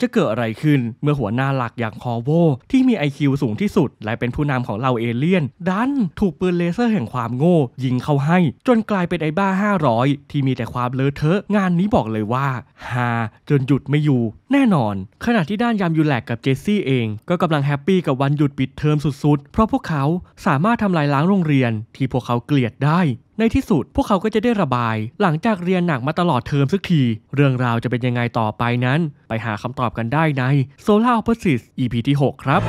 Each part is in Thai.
จะเกิดอะไรขึ้นเมื่อหัวหน้าหลักอย่างคอโวที่มี IQ สูงที่สุด และเป็นผู้นำของเราเอเลี่ยนดันถูกปืนเลเซอร์แห่งความโง่ ยิงเข้าให้ จนกลายเป็นไอ้บ้า 500 ที่มีแต่ความเลอะเทอะ งานนี้บอกเลยว่าฮาจนหยุดไม่อยู่ แน่นอนขณะที่ด้านยามยูแลกกับเจสซี่เอง ก็กำลังแฮปปี้กับวันหยุดปิดเทอมสุดๆ เพราะพวกเขาสามารถทำลายล้างโรงเรียนที่พวกเขาเกลียดได้ในที่สุดพวกเขาก็จะได้ระบาย หลังจากเรียนหนักมาตลอดเทอมสักที เรื่องราวจะเป็นยังไงต่อไปนั้น ไปหาคำตอบกันได้ใน Solar Opposites EP ที่ 6 ครับ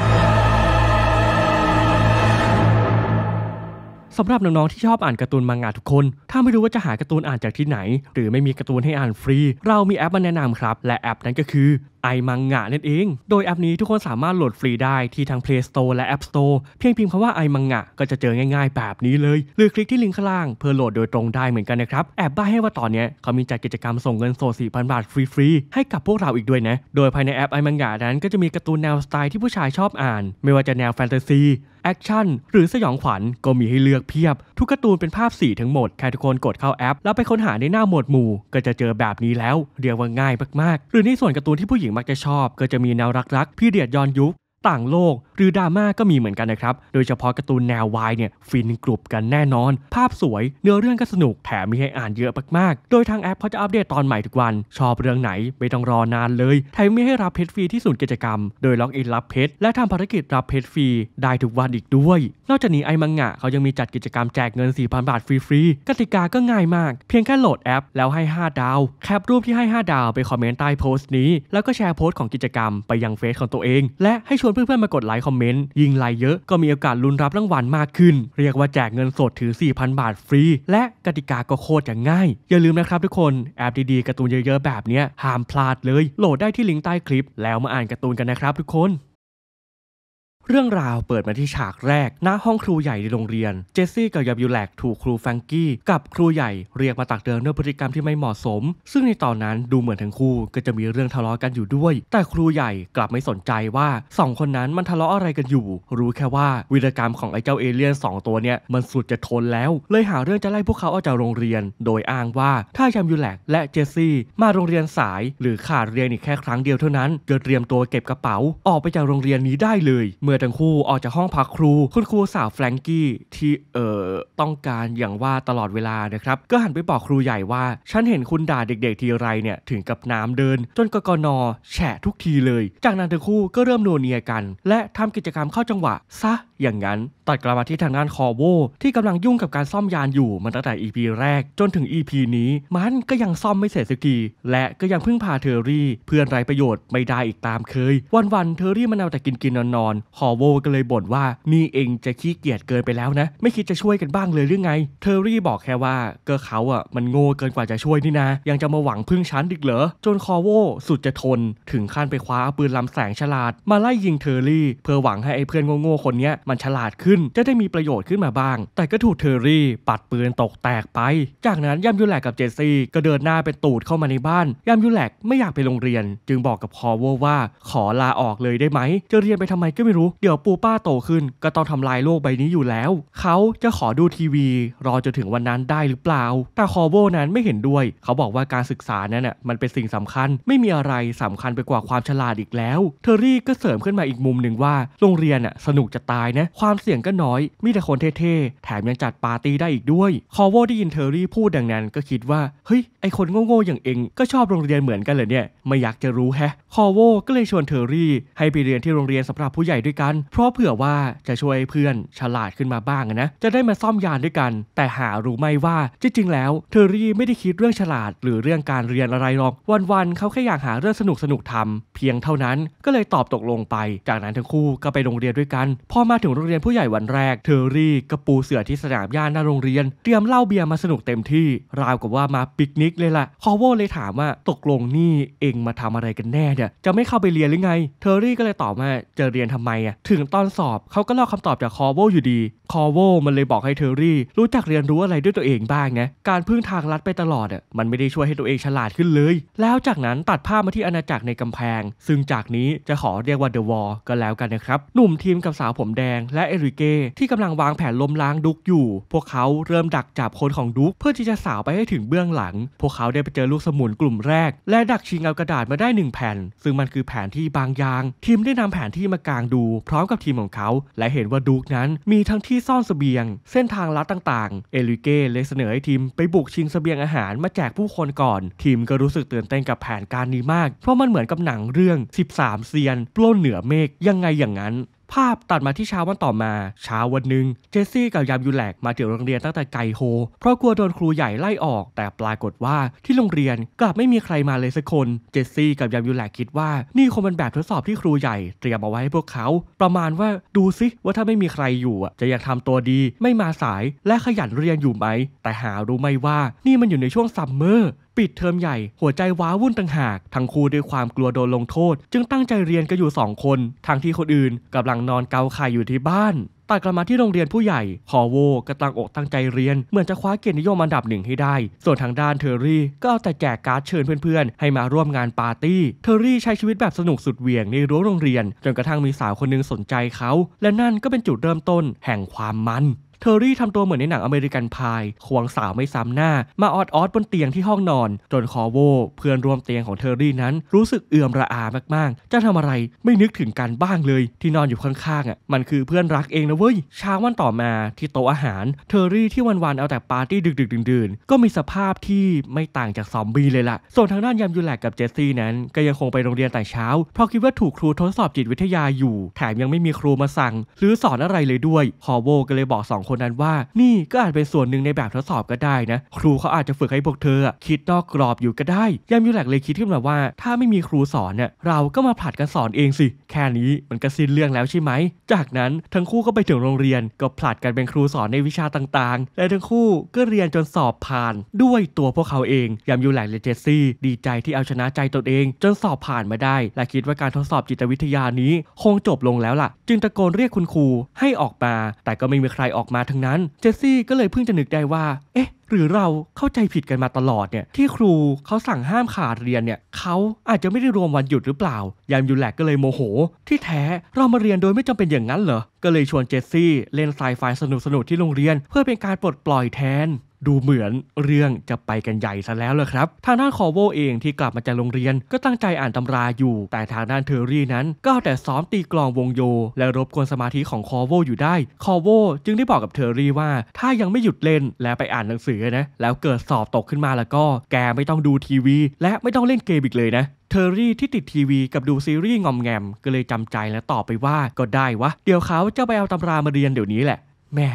สำหรับน้องๆที่ชอบอ่านการ์ตูนมังงะทุกคน ถ้าไม่รู้ว่าจะหาการ์ตูนอ่านจากที่ไหน หรือไม่มีการ์ตูนให้อ่านฟรี เรามีแอปมาแนะนำครับ และแอปนั้นก็คือไอมังงะนั่นเอง โดยแอปนี้ทุกคนสามารถโหลดฟรีได้ที่ทาง Play Store และ App Store เพียงพิมพ์คำว่าไอมังงะก็จะเจอง่ายๆ แบบนี้เลย หรือคลิกที่ลิงก์ข้างล่างเพื่อโหลดโดยตรงได้เหมือนกันนะครับ แอบบ้าให้ว่าตอนนี้เขามีจัดกิจกรรมส่งเงินสด4,000 บาทฟรีๆ ให้กับพวกเราอีกด้วยนะ โดยภายในแอปไอมังงะนั้นก็จะมีการ์ตูนแนวสไตล์ที่ผู้ชายชอบอ่าน ไม่ว่าจะแนวแฟนตาซีแอคชั่นหรือสยองขวัญก็มีให้เลือกเพียบ ทุกการ์ตูนเป็นภาพสีทั้งหมดแค่ทุกคนกดเข้าแอป แล้วไปค้นหาในหน้าหมวดหมู่ ก็จะเจอแบบนี้แล้วเรียกว่าง่ายมาก ๆ หรือในส่วนการ์ตูนที่ผู้หญิงญิงมักจะชอบก็จะมีแนวรักๆ พี่เดียดยอนยุคต่างโลกหรือดราม่าก็มีเหมือนกันนะครับ โดยเฉพาะการ์ตูนแนววายเนี่ย ฟินกรุบกันแน่นอน ภาพสวยเนื้อเรื่องก็สนุกแถมมีให้อ่านเยอะมากๆ โดยทางแอปเขาจะอัปเดตตอนใหม่ทุกวัน ชอบเรื่องไหนไม่ต้องรอนานเลยแถมมีให้รับเพชรฟรีที่ศูนย์กิจกรรมโดยล็อกอินรับเพชรและทำภารกิจรับเพชรฟรีได้ทุกวันอีกด้วย นอกจากนี้ไอมังงะเขายังมีจัดกิจกรรมแจกเงิน4,000บาทฟรีๆ กติกาก็ง่ายมากเพียงแค่โหลดแอป แล้วให้5ดาวแคปรูปที่ให้5ดาวไปคอมเมนต์ใต้โพสต์นี้แล้วก็แชร์โพสต์ของกิจกรรมไปยังเฟซของตัวเอง และให้ชววนเพื่อนๆมากดไลค์คอมเมนต์ ยิงไลค์เยอะก็มีโอกาสลุ้นรับรางวัลมากขึ้น เรียกว่าแจกเงินสดถึง4,000 บาทฟรี และกติกาก็โคตรางง่าย อย่าลืมนะครับทุกคนแอปดีๆการ์ตูนเยอะๆแบบนี้ห้ามพลาดเลยโหลดได้ที่ลิงก์ใต้คลิปแล้วมาอ่านการ์ตูนกันนะครับทุกคนเรื่องราวเปิดมาที่ฉากแรกหน้าห้องครูใหญ่ในโรงเรียนเจสซี่กับยาบิวแลกถูกครูแฟงกี้กับครูใหญ่เรียกมาตักเตือนื่องพฤติกรรมที่ไม่เหมาะสม ซึ่งในตอนนั้นดูเหมือนทั้งคู่ก็จะมีเรื่องทะเลาะกันอยู่ด้วย แต่ครูใหญ่กลับไม่สนใจว่า 2คนนั้นมันทะเลาะอะไรกันอยู่ รู้แค่ว่าวีรกรรมของไอ้เจ้าเอเลี่ยน2ตัวเนี่ยมันสุดจะทนแล้ว เลยหาเรื่องจะไล่พวกเขาออกจากโรงเรียน โดยอ้างว่าถ้ายาบิวแลกและเจสซี่มาโรงเรียนสาย หรือขาดเรียนอีกแค่ครั้งเดียวเท่านั้นิดเตรียมตัวเก็บกระเป๋าออกไปจากโรงเรียนนี้ได้เลยเมื่ออทั้งคู่ออกจากห้องพักครู คุณครูสาวแฟรงกี้ที่ เอ่อต้องการอย่างว่าตลอดเวลานะครับก็หันไปบอกครูใหญ่ว่า ฉันเห็นคุณด่าเด็กๆทีไรเนี่ย ถึงกับน้ำเดิน จนกกนแฉะทุกทีเลย จากนั้นทั้งคู่ก็เริ่มโนเนียกัน และทำกิจกรรมเข้าจังหวะซะ อย่างนั้น ตัดกลับมาที่ทางด้านคอโว ที่กำลังยุ่งกับการซ่อมยานอยู่มันตั้งแต่ EP แรกจนถึง EP นี้มันก็ยังซ่อมไม่เสร็จสักทีและก็ยังพึ่งพาเทอรี่ เพื่อนไรประโยชน์ไม่ได้อีกตามเคย วันๆเทอรี่มันเอาแต่กินกินนอนนอนคออโวก็เลยบ่นว่านี่เองจะขี้เกียจเกินไปแล้วนะ ไม่คิดจะช่วยกันบ้างเลยหรือไงเทอรี่บอกแค่ว่าก็เขาอ่ะมันโง่เกินกว่าจะช่วยนี่นะ ยังจะมาหวังพึ่งชันอีกเหรอจนคอโว สุดจะทนถึงขั้นไปคว้าปืนลำแสงฉลาด มาไล่ยิงเทอรี่เพื่อหวังให้ไอ้เพื่อนโง่ๆคนนี้มันฉลาดขึ้น จะได้มีประโยชน์ขึ้นมาบ้าง แต่ก็ถูกเทอรรี่ปัดปืนตกแตกไป จากนั้นยามยูแลกกับเจสซี่ก็เดินหน้าเป็นตูดเข้ามาในบ้านยามยูแลกไม่อยากไปโรงเรียน จึงบอกกับคอโวว่าขอลาออกเลยได้ไหมจะเรียนไปทำไมก็ไม่รู้เดี๋ยวปูป้าโตขึ้นก็ต้องทำลายโลกใบนี้อยู่แล้ว เขาจะขอดูทีวีรอจนถึงวันนั้นได้หรือเปล่า แต่คอโบนั้นไม่เห็นด้วย เขาบอกว่าการศึกษานั้นน่ะมันเป็นสิ่งสำคัญ ไม่มีอะไรสำคัญไปกว่าความฉลาดอีกแล้ว เทอรี่ก็เสริมขึ้นมาอีกมุมหนึ่งว่าโรงเรียนน่ะสนุกจะตายนะ ความเสี่ยงก็น้อย มีแต่คนเท่ๆแถมยังจัดปาร์ตี้ได้อีกด้วย คอโวได้ยินเทอรี่พูดดังนั้นก็คิดว่าเฮ้ยไอคนโง่ๆอย่างเองก็ชอบโรงเรียนเหมือนกันเหรอเนี่ยไม่อยากจะรู้แฮะคอโว ก็เลยชวนเทอรี่ ให้ไปเรียนที่โรงเรียนสำหรับผู้ใหญ่ด้วยกันเพราะเผื่อว่าจะช่วยเพื่อนฉลาดขึ้นมาบ้างนะ จะได้มาซ่อมยานด้วยกัน แต่หารู้ไหมว่าจริงๆแล้วเทอรี่ไม่ได้คิดเรื่องฉลาดหรือเรื่องการเรียนอะไรหรอกวันๆเขาแค่อยากหาเรื่องสนุกสนุกทำเพียงเท่านั้นก็เลยตอบตกลงไป จากนั้นทั้งคู่ก็ไปโรงเรียนด้วยกัน พอมาถึงโรงเรียนผู้ใหญ่วันแรกเทอรี่กระปูเสือที่สนามหญ้าหน้าโรงเรียนเตรียมเหล้าเบียร์มาสนุกเต็มที่ราวกับว่ามาปิกนิกเลยล่ะคอโวเลยถามว่าตกลงนี่เองมาทำอะไรกันแน่เนี่ย จะไม่เข้าไปเรียนหรือไงเทอรี่ก็เลยตอบว่าจะเรียนทำไมี่ยถึงตอนสอบเขาก็ลอกคำตอบจากคอโวอยู่ดีคอโวมันเลยบอกให้เทอรี่ รู้จักเรียนรู้อะไรด้วยตัวเองบ้างนะการพึ่งทางลัดไปตลอดอ่ะมันไม่ได้ช่วยให้ตัวเองฉลาดขึ้นเลย แล้วจากนั้นตัดภาพมาที่อาณาจักรในกำแพง ซึ่งจากนี้จะขอเรียกว่าเดอะวอลก็แล้วกันนะครับหนุ่มทีมกับสาวผมแดงและเอริเก ที่กำลังวางแผนล้มล้างดุกอยู่ พวกเขาเริ่มดักจับคนของดุกเพื่อที่จะสาวไปให้ถึงเบื้องหลัง พวกเขาได้ไปเจอลูกสมุนกลุ่มแรก และดักชิงเอากระดาษมาได้ 1 แผ่น ซึ่งมันคือแผนที่บางอย่าง ทีมได้นำแผนที่มากางดูพร้อมกับทีมของเขา และเห็นว่าดูกนั้นมีทั้งที่ซ่อนสเสบียง เส้นทางลัดต่างๆ เอลิเก้เลยเสนอให้ทีมไปบุกชิงสเสบียงอาหารมาแจกผู้คนก่อน ทีมก็รู้สึกตื่นเต้นกับแผนการนี้มาก เพราะมันเหมือนกับหนังเรื่อง 13 เซียน ปล้นเหนือเมฆยังไงอย่างนั้นภาพตัดมาที่เช้าวันต่อมาเช้าวันหนึ่งเจสซี่กับยามยูแลกมาถึงโรงเรียนตั้งแต่ไกลโฮ เพราะกลัวโดนครูใหญ่ไล่ออกแต่ปรากฏว่าที่โรงเรียนกลับไม่มีใครมาเลยสักคน เจสซี่กับยามยูแลกคิดว่านี่คงเป็นแบบทดสอบที่ครูใหญ่เตรียมเอาไว้ให้พวกเขา ประมาณว่าดูซิ ว่าถ้าไม่มีใครอยู่จะยังทำตัวดีไม่มาสายและขยันเรียนอยู่ไหมแต่หารู้ไม่ว่านี่มันอยู่ในช่วงซัมเมอร์ปิดเทอมใหญ่หัวใจว้าวุ่นต่างหาก ทั้งคู่ด้วยความกลัวโดนลงโทษ จึงตั้งใจเรียนกันอยู่ 2 คน ทั้งที่คนอื่นกำลังนอนเกาไข่อยู่ที่บ้านตัดกลับมาที่โรงเรียนผู้ใหญ่ฮอโวก็ตั้งอกตั้งใจเรียน เหมือนจะคว้าเกียรตินิยมอันดับหนึ่งให้ได้ ส่วนทางด้านเทอร์รี่ก็เอาแต่แจกการ์ดเชิญเพื่อนๆ ให้มาร่วมงานปาร์ตี้เทอร์รี่ใช้ชีวิตแบบสนุกสุดเหวี่ยงในรั้วโรงเรียนจนกระทั่งมีสาวคนนึงสนใจเขา และนั่นก็เป็นจุดเริ่มต้นแห่งความมันเทอรี่ทำตัวเหมือนในหนังอเมริกันพายควงสาวไม่ซ้ำหน้า มาออดออดบนเตียงที่ห้องนอน จนคอโว เพื่อนร่วมเตียงของเทอรี่นั้นรู้สึกเอื่อมระอามากๆ จะทำอะไรไม่นึกถึงกันบ้างเลย ที่นอนอยู่ข้างๆอ่ะมันคือเพื่อนรักเองนะเว้ยเช้าวันต่อมาที่โต๊ะอาหารเทอรี่ที่วันๆเอาแต่ปาร์ตี้ดึกๆดื่นๆก็มีสภาพที่ไม่ต่างจากซอมบี้เลยล่ะส่วนทางด้านยามยูแลกกับเจสซี่นั้นก็ยังคงไปโรงเรียนแต่เช้าเพราะคิดว่าถูกครูทดสอบจิตวิทยาอยู่ แถมยังไม่มีครูมาสั่ง หรือสอนอะไรเลยด้วยคอโวก็เลยบอกสองคนนั้นว่านี่ก็อาจเป็นส่วนหนึ่งในแบบทดสอบก็ได้นะครูเขาอาจจะฝึกให้พวกเธอคิดนอกกรอบอยู่ก็ได้ยามยูแลกเลยคิดขึ้นมาว่า ถ้าไม่มีครูสอนเนี่ยเราก็มาผลัดกันสอนเองสิแค่นี้มันก็สิ้นเรื่องแล้วใช่ไหมจากนั้นทั้งคู่ก็ไปถึงโรงเรียนก็ผลัดกันเป็นครูสอนในวิชาต่าง ๆและทั้งคู่ก็เรียนจนสอบผ่านด้วยตัวพวกเขาเองยามยูแลกและเจสซี่ดีใจที่เอาชนะใจตนเองจนสอบผ่านมาได้ และคิดว่าการทดสอบจิตวิทยานี้คงจบลงแล้วล่ะ จึงตะโกนเรียกคุณครูให้ออกมา แต่ก็ไม่มีใครออกมาาทั้งนั้นเจสซี่ก็เลยเพิ่งจะนึกได้ว่า เอ๊ะหรือเราเข้าใจผิดกันมาตลอดเนี่ยที่ครูเขาสั่งห้ามขาดเรียนเนี่ยเขาอาจจะไม่ได้รวมวันหยุดหรือเปล่า ยามยูแลกก็เลยโมโห ที่แท้เรามาเรียนโดยไม่จำเป็นอย่างนั้นเหรอก็เลยชวนเจสซี่เล่นสายไฟสนุกสนุกที่โรงเรียนเพื่อเป็นการปลดปล่อยแทน ดูเหมือนเรื่องจะไปกันใหญ่ซะแล้วเลยครับทางด้านคอโวเองที่กลับมาจากโรงเรียนก็ตั้งใจอ่านตำราอยู่ แต่ทางด้านเทอรี่นั้น ก็แต่ซ้อมตีกลองวงโยและรบกวนสมาธิของคอโวอยู่ได้คอโวจึงได้บอกกับเทอรี่ว่า ถ้ายังไม่หยุดเล่นและไปอ่านหนังสืออนะแล้วเกิดสอบตกขึ้นมาแล้วก็ แกไม่ต้องดูทีวี และไม่ต้องเล่นเกมอีกเลยนะเทอรี่ที่ติดทีวีกับดูซีรีส์งอมแงมก็เลยจำใจและตอบไปว่า ก็ได้วะ เดี๋ยวเขาจะไปเอาตำรามาเรียนเดี๋ยวนี้แหละ แม่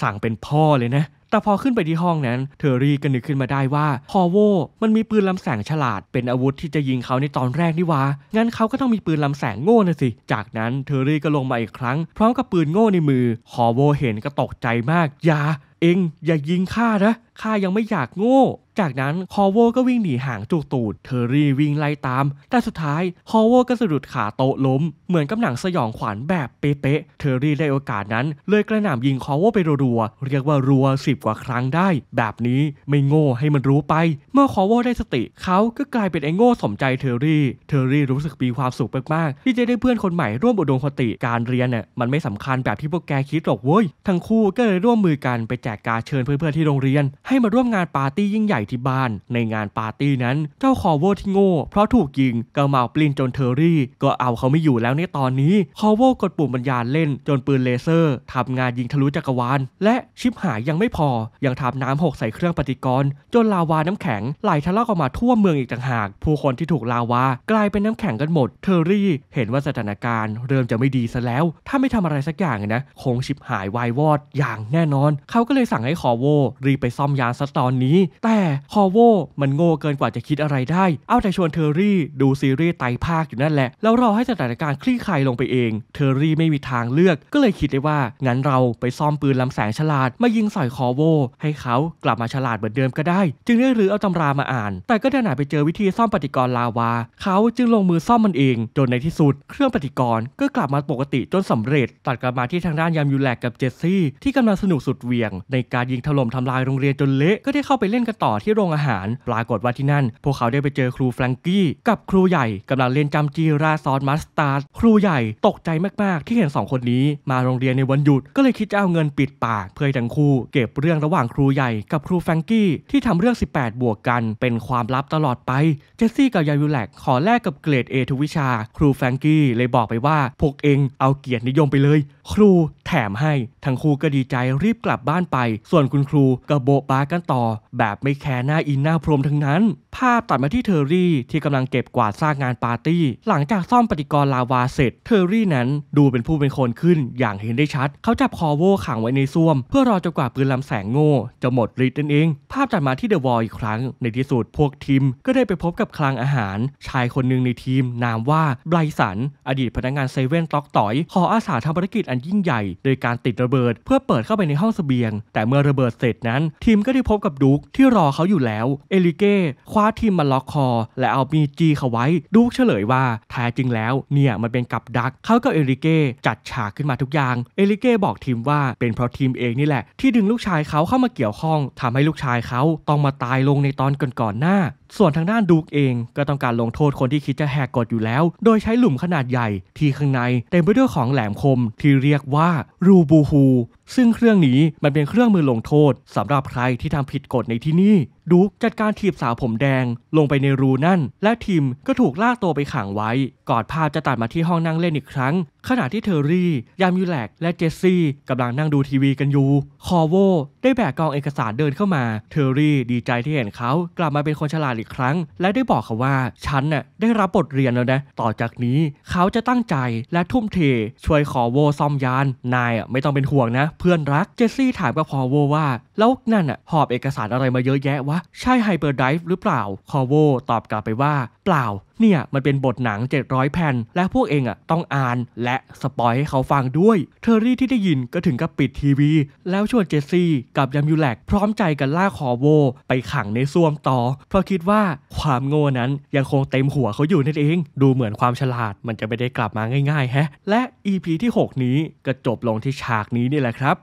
สั่งเป็นพ่อเลยนะ แต่พอขึ้นไปที่ห้องนั้นเทอรี่ก็นึกขึ้นมาได้ว่าฮอโว มันมีปืนลำแสงฉลาด เป็นอาวุธ ที่จะยิงเขาในตอนแรกนี่วะงั้นเขาก็ต้องมีปืนลำแสงโง่นะสิ จากนั้นเทอรี่ก็ลงมาอีกครั้งพร้อมกับปืนโง่ในมือฮอโวเห็นก็ตกใจมากยาเองอย่ายิงข้านะข้ายังไม่อยากโง่จากนั้นคอวเวอร์ก็วิ่งหนีห่างจูตูด เทอรี่วิ่งไล่ตาม แต่สุดท้ายคอวเวอร์ก็สะดุดขาโต๊ะล้ม เหมือนกับหนังสยองขวัญแบบเป๊ะเทอรี่ได้โอกาสนั้น เลยกระหน่ำยิงคอวเวอร์ไปรัวๆเรียกว่ารัวสิบกว่าครั้งได้ แบบนี้ไม่โง่ให้มันรู้ไป เมื่อคอวเวอร์ได้สติ เขาก็กลายเป็นไอ้โง่สมใจเทอรี่ เทอรี่รู้สึกมีความสุขมากๆที่จะได้เพื่อนคนใหม่ร่วมอุดมคติ การเรียนเนี่ยมันไม่สำคัญแบบที่พวกแกคิดหรอกเว้ย ทั้งคู่ก็เลยร่วมมือกันไปแจกการเชิญเพื่อนๆที่โรงเรียน ให้มาร่วมงานปาร์ตี้ยิ่งใหญ่ที่บ้านในงานปาร์ตี้นั้น เจ้าคอเวอร์ที่โง่เพราะถูกยิงก็เมาปลิ้นจนเทอรี่ก็เอาเขาไม่อยู่แล้วในตอนนี้คอเวอร์กดปุ่มบัญญาเล่นจนปืนเลเซอร์ทำงานยิงทะลุจักรวาล และชิปหายยังไม่พอยังทำน้ำหกใส่เครื่องปฏิกรณ์จนลาวาน้ำแข็งไหลทะลักออกมาทั่วเมืองอีกต่างหาก ผู้คนที่ถูกลาวา กลายเป็นน้ำแข็งกันหมดเทอรี่ เห็นว่าสถานการณ์เริ่มจะไม่ดีซะแล้ว ถ้าไม่ทำอะไรสักอย่างนะคงชิปหายวายวอดอย่างแน่นอน เขาก็เลยสั่งให้คอโวรีไปซ่อมยานซะตอนนี้ แต่ฮอวโวมันโง่เกินกว่าจะคิดอะไรได้ เอาแต่ชวนเทอรี่ดูซีรีส์ไตภาคอยู่นั่นแหละ แล้วรอให้สถานการณ์คลี่คลายลงไปเอง เทอรี่ไม่มีทางเลือก ก็เลยคิดได้ว่า งั้นเราไปซ่อมปืนลำแสงฉลาดมายิงใส่ฮคอโว ให้เขากลับมาฉลาดเหมือนเดิมก็ได้ จึงได้รื้อเอาตำรามาอ่าน แต่ก็ได้หนาไปเจอวิธีซ่อมปฏิกร์ลาวา เขาจึงลงมือซ่อมมันเอง จนในที่สุดเครื่องปฏิกร์ก็กลับมาปกติจนสำเร็จ ตัดกลับมาที่ทางด้านยามยูแลกกับเจสซี่ที่กำลังสนุกสุดเวียง ในการยิงถล่มทำลายโรงเรียนจนเละก็ได้เข้าไปเล่นกันต่อที่โรงอาหารปรากฏว่าที่นั่น พวกเขาได้ไปเจอครูแฟรงกี้กับครูใหญ่กำลังเล่นจำจีราซอนมาสตาร์ดครูใหญ่ตกใจมากๆ ที่เห็น 2 คนนี้ มาโรงเรียนในวันหยุดก็เลยคิดจะเอาเงินปิดปากเพื่อทั้งคู่เก็บเรื่องระหว่างครูใหญ่กับครูแฟรงกี้ที่ทำเรื่อง 18 บวกกันเป็นความลับตลอดไปเจสซี่กับยาวิลแลกขอแลกกับเกรด A ทุกวิชาครูแฟรงกี้เลยบอกไปว่าพวกเองเอาเกียรตินิยมไปเลยครูแถมให้ทั้งครูก็ดีใจรีบกลับบ้านไป ส่วนคุณครูก็โบบ้ากันต่อ แบบไม่แคร์หน้าอินหน้าพรมทั้งนั้น ภาพตัดมาที่เทอร์รี่ ที่กำลังเก็บกวาดสร้างงานปาร์ตี้ หลังจากซ่อมปฏิกรลาวาเสร็จเทอร์รี่นั้นดูเป็นผู้เป็นคนขึ้นอย่างเห็นได้ชัด เขาจับคอโวขังไว้ในซ่วม เพื่อรอจนกว่าปืนลำแสงโง่จะหมดฤทธิ์นั่นเอง ภาพตัดมาที่เดอะวอลอีกครั้งในที่สุดพวกทีม ก็ได้ไปพบกับคลังอาหาร ชายคนหนึ่งในทีม นามว่าไบรสันอดีตพนักงานเซเว่นตอกต่อยขออาสาทำภารกิจนยิ่งใหญ่โดยการติดระเบิดเพื่อเปิดเข้าไปในห้องสเสบียง แต่เมื่อระเบิดเสร็จนั้น ทีมก็ได้พบกับดุกที่รอเขาอยู่แล้วเอลิเก้คว้าทีมมาล็อกคอ และเอามีจีเขาไว้ดุกเฉลยว่า แท้จริงแล้ว เนี่ยมันเป็นกับดักเขากับเอลิเก้จัดฉากขึ้นมาทุกอย่างเอลิเก้บอกทีมว่าเป็นเพราะทีมเองนี่แหละ ที่ดึงลูกชายเขาเข้ามาเกี่ยวข้อง ทำให้ลูกชายเขาต้องมาตายลงในตอนก่อนๆหน้าส่วนทางด้านดูกเองก็ต้องการลงโทษคนที่คิดจะแหกกฎอยู่แล้ว โดยใช้หลุมขนาดใหญ่ที่ข้างในเต็มไปด้วยของแหลมคมที่เรียกว่า รูบูฮูซึ่งเครื่องนี้มันเป็นเครื่องมือลงโทษสำหรับใครที่ทำผิดกฎในที่นี่ ดูกจัดการทีบสาวผมแดงลงไปในรูนั่น และทีมก็ถูกลากตัวไปขังไว้ก่อนภาพจะตัดมาที่ห้องนั่งเล่นอีกครั้งขณะที่เทอร์รี่ยามิูแลก และเจสซี่กำลังนั่งดูทีวีกันอยู่คอโวได้แบกกองเอกสารเดินเข้ามาเทอร์รี่ดีใจที่เห็นเขากลับมาเป็นคนฉลาดอีกครั้ง และได้บอกเขาว่าฉันน่ะได้รับบทเรียนแล้วนะ ต่อจากนี้ เขาจะตั้งใจและทุ่มเทช่วยคอโวซ่อมยาน นายไม่ต้องเป็นห่วงนะ เพื่อนรัก เจสซี่ถามกับคอโวว่าแล้วนั่นอะหอบเอกสารอะไรมาเยอะแยะวะ ใช่ไฮเปอร์ไดฟ์หรือเปล่าคอโวตอบกลับไปว่าเปล่าเนี่ยมันเป็นบทหนัง 700แผ่น และพวกเองอะต้องอ่านและสปอยให้เขาฟังด้วยเทอร์รี่ที่ได้ยินก็ถึงกับปิดทีวี แล้วชวนเจสซี่กับยามูแลกพร้อมใจกันล่าคอโวไปขังในซ่วมต่อ เพราะคิดว่าความโง่นั้นยังคงเต็มหัวเขาอยู่นั่นเอง ดูเหมือนความฉลาด มันจะไม่ได้กลับมาง่าย ๆ แฮะ และ EP ที่6 นี้ก็จบลงที่ฉากนี้นี่แหละครับ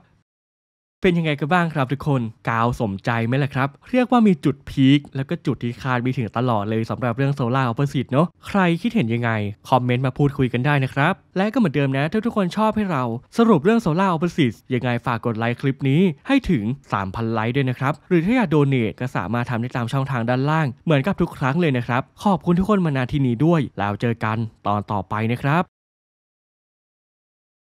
เป็นยังไงกันบ้างครับทุกคน กาวสมใจไหมล่ะครับ เรียกว่ามีจุดพีคแล้วก็จุดที่คาดมีถึงตลอดเลยสำหรับเรื่องโซล่าอัปเปอร์ซิตเนาะใครคิดเห็นยังไง คอมเมนต์มาพูดคุยกันได้นะครับ และก็เหมือนเดิมนะ ถ้าทุกคนชอบให้เราสรุปเรื่องโซล่าอัปเปอร์ซิตยังไงฝากกดไลค์คลิปนี้ให้ถึง 3,000 ไลค์ด้วยนะครับ หรือถ้าอยากโดเนทก็สามารถทำได้ตามช่องทางด้านล่าง เหมือนกับทุกครั้งเลยนะครับขอบคุณทุกคนมานาที่นี้ด้วย แล้วเจอกันตอนต่อไปนะครับ